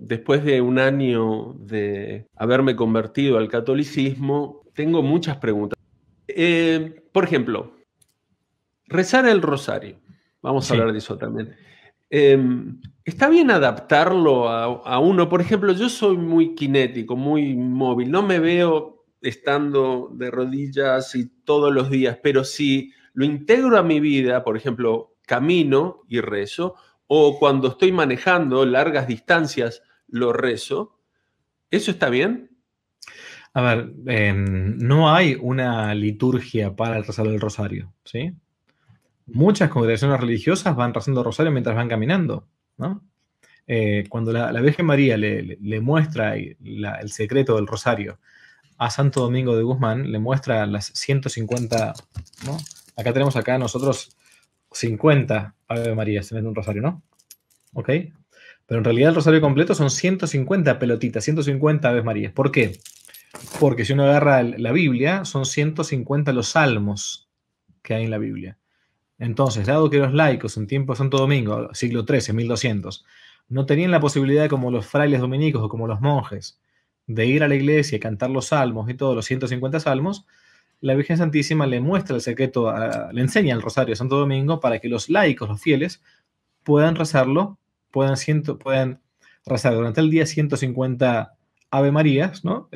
Después de un año de haberme convertido al catolicismo, tengo muchas preguntas. Eh, por ejemplo, rezar el rosario. Vamos a hablar de eso también. Em, ¿Está bien adaptarlo a, uno? Por ejemplo, yo soy muy kinético, muy móvil. No me veo estando de rodillas y todos los días, pero si lo integro a mi vida, por ejemplo, camino y rezo, o cuando estoy manejando largas distancias lo rezo. ¿Eso está bien? A ver, em, no hay una liturgia para rezar el rosario, ¿sí? Muchas congregaciones religiosas van rezando rosario mientras van caminando, ¿no? Eh, cuando la, Virgen María le, muestra el secreto del rosario a Santo Domingo de Guzmán, le muestra las 150, ¿no? Acá tenemos acá nosotros 50 Ave María, se mete un rosario, ¿no? Ok. Pero en realidad el rosario completo son 150 pelotitas, 150 Aves Marías. ¿Por qué? Porque si uno agarra la Biblia, son 150 los salmos que hay en la Biblia. Entonces, dado que los laicos en tiempo Santo Domingo, siglo XIII, 1200, no tenían la posibilidad como los frailes dominicos o como los monjes de ir a la iglesia y cantar los salmos y todos los 150 salmos, la Virgen Santísima le muestra el secreto, le enseña el rosario de Santo Domingo para que los laicos, los fieles, puedan rezarlo, puedan, puedan rezar durante el día 150 Ave Marías, ¿no?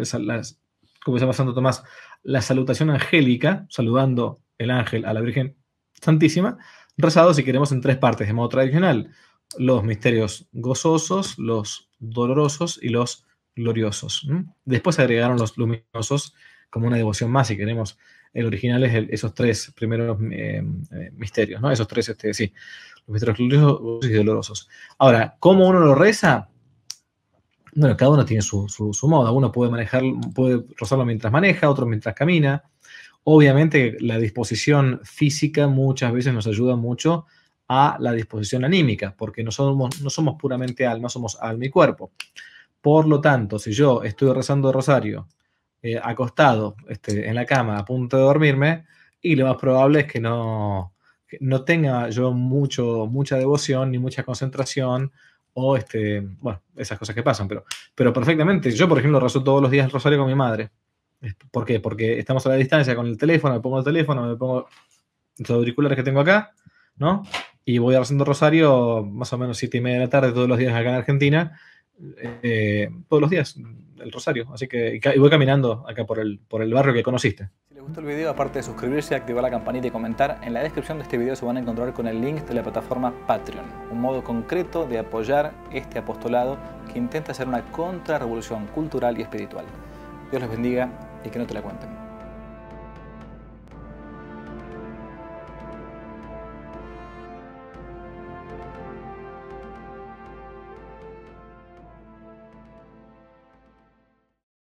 como se llama Santo Tomás, la salutación angélica, saludando el ángel a la Virgen Santísima, rezado si queremos en tres partes, de modo tradicional, los misterios gozosos, los dolorosos y los gloriosos. Después agregaron los luminosos como una devoción más, si queremos. El original es esos tres primeros eh, eh, misterios, ¿no? Esos tres, este, sí, los misterios gloriosos y dolorosos. Ahora, ¿cómo uno lo reza? Bueno, cada uno tiene su, moda. Uno puede manejar, puede mientras maneja, otro mientras camina. Obviamente, la disposición física muchas veces nos ayuda mucho a la disposición anímica, porque no somos, no somos puramente alma, somos alma y cuerpo. Por lo tanto, si yo estoy rezando el rosario eh, acostado este, en la cama a punto de dormirme y lo más probable es que no, no tenga yo mucho, mucha devoción ni mucha concentración o este, bueno, esas cosas que pasan, pero, pero perfectamente. Yo, por ejemplo, rezo todos los días el rosario con mi madre. ¿Por qué? Porque estamos a la distancia con el teléfono, me pongo el teléfono, me pongo los auriculares que tengo acá, ¿no? Y voy rezando rosario más o menos siete y media de la tarde todos los días acá en Argentina eh, todos los días el Rosario. Así que voy caminando acá por el, por el barrio que conociste. Si les gustó el video, aparte de suscribirse, activar la campanita y comentar, en la descripción de este video se van a encontrar con el link de la plataforma Patreon, un modo concreto de apoyar este apostolado que intenta hacer una contrarrevolución cultural y espiritual. Dios les bendiga y que no te la cuenten.